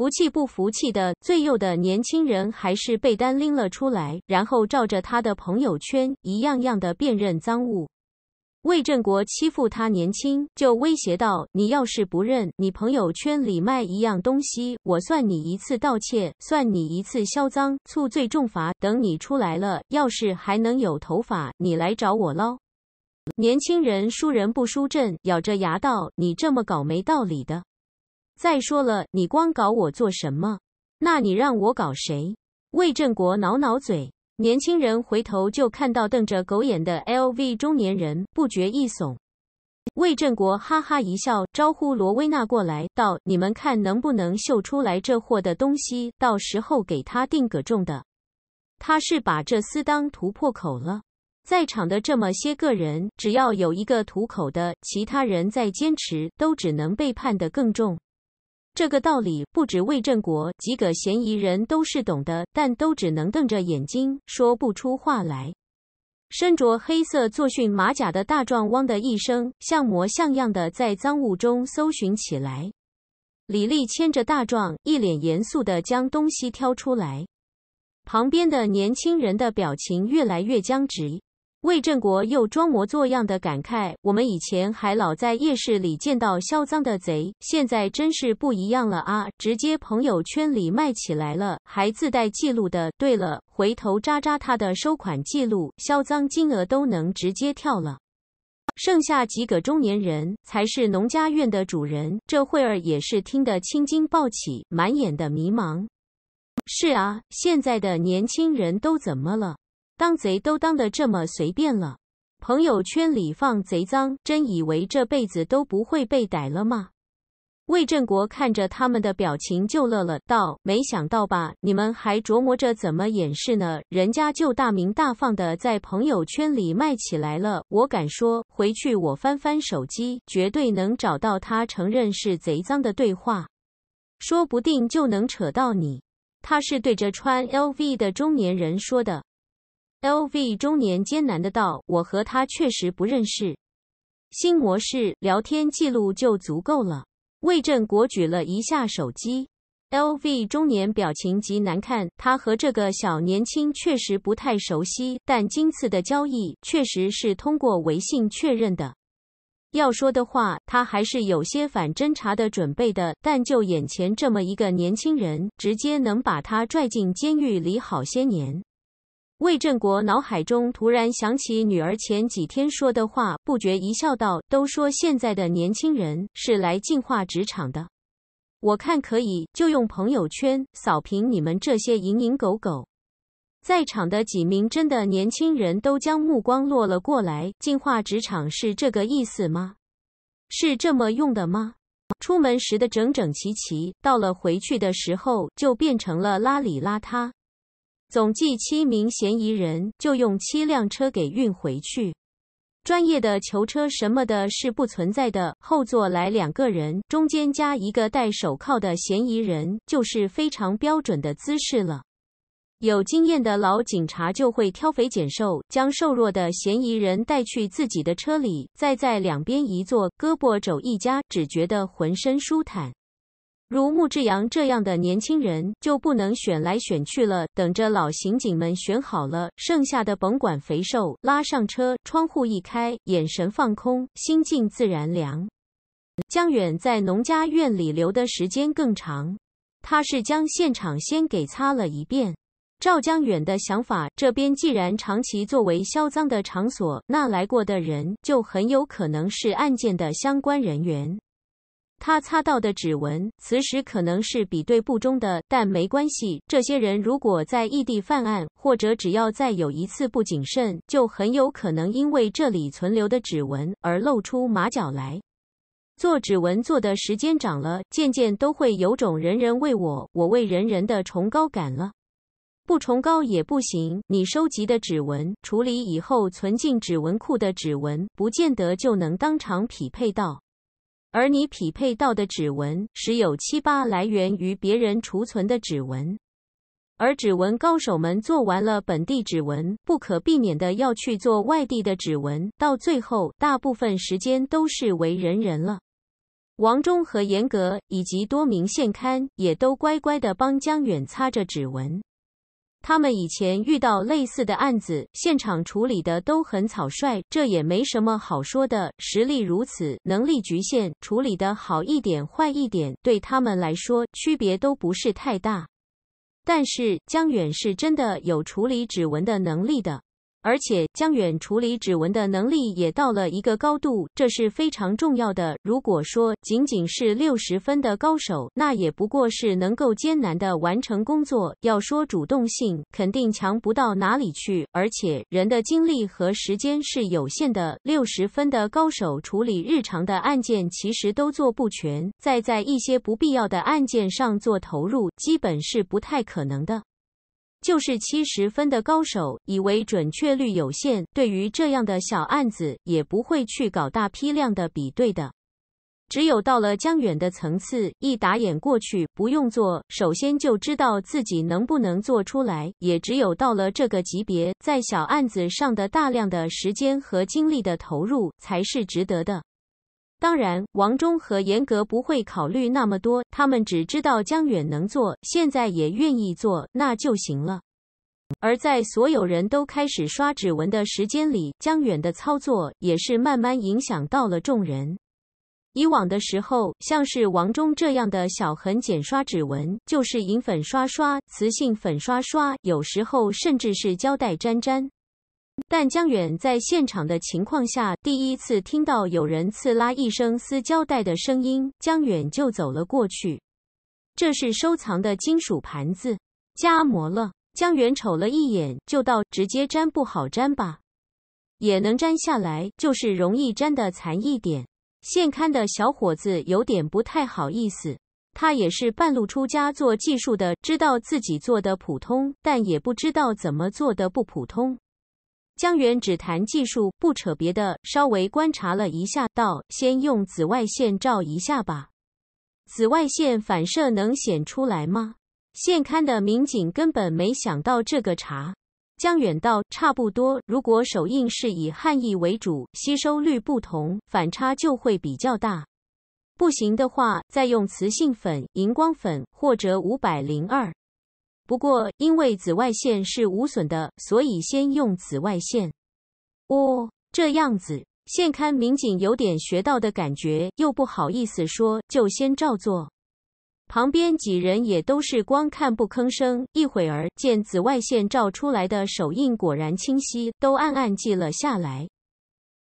服气不服气的最幼的年轻人还是被单拎了出来，然后照着他的朋友圈一样样的辨认赃物。魏振国欺负他年轻，就威胁道：“你要是不认，你朋友圈里卖一样东西，我算你一次盗窃，算你一次销赃，处罪重罚。等你出来了，要是还能有头发，你来找我捞。”年轻人输人不输阵，咬着牙道：“你这么搞没道理的。”再说了，你光搞我做什么？那你让我搞谁？魏振国挠挠嘴，年轻人回头就看到瞪着狗眼的 LV 中年人，不觉一耸。魏振国哈哈一笑，招呼罗威娜过来道：“你们看能不能秀出来这货的东西？到时候给他定个重的。他是把这厮当突破口了。在场的这么些个人，只要有一个吐口的，其他人在坚持都只能被判得更重。”这个道理不止魏振国几个嫌疑人都是懂的，但都只能瞪着眼睛说不出话来。身着黑色作训马甲的大壮“汪”的一声，像模像样的在赃物中搜寻起来。李丽牵着大壮，一脸严肃的将东西挑出来。旁边的年轻人的表情越来越僵直。魏振国又装模作样的感慨：“我们以前还老在夜市里见到销赃的贼，现在真是不一样了啊！直接朋友圈里卖起来了，还自带记录的。对了，回头扎扎他的收款记录，销赃金额都能直接跳了。”剩下几个中年人才是农家院的主人，这会儿也是听得青筋暴起，满眼的迷茫。是啊，现在的年轻人都怎么了？当贼都当的这么随便了，朋友圈里放贼赃，真以为这辈子都不会被逮了吗？魏振国看着他们的表情就乐了，道：“没想到吧？你们还琢磨着怎么掩饰呢，人家就大明大放的在朋友圈里卖起来了。我敢说，回去我翻翻手机，绝对能找到他承认是贼赃的对话，说不定就能扯到你。”他是对着穿 LV 的中年人说的。LV 中年艰难的道：“我和他确实不认识。新模式聊天记录就足够了。”魏振国举了一下手机。LV 中年表情极难看，他和这个小年轻确实不太熟悉，但今次的交易确实是通过微信确认的。要说的话，他还是有些反侦查的准备的，但就眼前这么一个年轻人，直接能把他拽进监狱里好些年。魏振国脑海中突然想起女儿前几天说的话，不觉一笑，道：“都说现在的年轻人是来净化职场的，我看可以，就用朋友圈扫平你们这些蝇营狗苟。”在场的几名真的年轻人都将目光落了过来。净化职场是这个意思吗？是这么用的吗？出门时的整整齐齐，到了回去的时候就变成了邋里邋遢。总计七名嫌疑人，就用七辆车给运回去。专业的囚车什么的是不存在的。后座来两个人，中间加一个戴手铐的嫌疑人，就是非常标准的姿势了。有经验的老警察就会挑肥拣瘦，将瘦弱的嫌疑人带去自己的车里，再在两边一坐，胳膊肘一夹，只觉得浑身舒坦。如穆志阳这样的年轻人就不能选来选去了，等着老刑警们选好了，剩下的甭管肥瘦，拉上车，窗户一开，眼神放空，心静自然凉。江远在农家院里留的时间更长，他是将现场先给擦了一遍。赵江远的想法，这边既然长期作为销赃的场所，那来过的人就很有可能是案件的相关人员。他擦到的指纹磁石可能是比对不中的，但没关系。这些人如果在异地犯案，或者只要再有一次不谨慎，就很有可能因为这里存留的指纹而露出马脚来。做指纹做的时间长了，渐渐都会有种“人人为我，我为人人”的崇高感了。不崇高也不行。你收集的指纹处理以后存进指纹库的指纹，不见得就能当场匹配到。而你匹配到的指纹，十有七八来源于别人储存的指纹。而指纹高手们做完了本地指纹，不可避免的要去做外地的指纹，到最后大部分时间都是为人人了。王忠和严格以及多名县刊也都乖乖的帮江远擦着指纹。他们以前遇到类似的案子，现场处理的都很草率，这也没什么好说的。实力如此，能力局限，处理的好一点，坏一点，对他们来说区别都不是太大。但是江远是真的有处理指纹的能力的。而且江远处理指纹的能力也到了一个高度，这是非常重要的。如果说仅仅是六十分的高手，那也不过是能够艰难的完成工作。要说主动性，肯定强不到哪里去。而且人的精力和时间是有限的，六十分的高手处理日常的案件，其实都做不全。再在一些不必要的案件上做投入，基本是不太可能的。就是七十分的高手，以为准确率有限，对于这样的小案子也不会去搞大批量的比对的。只有到了江远的层次，一打眼过去不用做，首先就知道自己能不能做出来。也只有到了这个级别，在小案子上的大量的时间和精力的投入才是值得的。当然，王忠和严格不会考虑那么多，他们只知道江远能做，现在也愿意做，那就行了。而在所有人都开始刷指纹的时间里，江远的操作也是慢慢影响到了众人。以往的时候，像是王忠这样的小痕剪刷指纹，就是银粉刷刷、磁性粉刷刷，有时候甚至是胶带粘粘。但江远在现场的情况下，第一次听到有人刺啦一声撕胶带的声音，江远就走了过去。这是收藏的金属盘子，加膜了。江远瞅了一眼，就道：“直接粘不好粘吧，也能粘下来，就是容易粘的残一点。”现看的小伙子有点不太好意思，他也是半路出家做技术的，知道自己做的普通，但也不知道怎么做的不普通。江远只谈技术，不扯别的。稍微观察了一下，道：“先用紫外线照一下吧。紫外线反射能显出来吗？”现刊的民警根本没想到这个茬。江远道：“差不多。如果手印是以汉译为主，吸收率不同，反差就会比较大。不行的话，再用磁性粉、荧光粉或者五百零二。”不过，因为紫外线是无损的，所以先用紫外线。哦，这样子，现勘民警有点学到的感觉，又不好意思说，就先照做。旁边几人也都是光看不吭声。一会儿见紫外线照出来的手印果然清晰，都暗暗记了下来。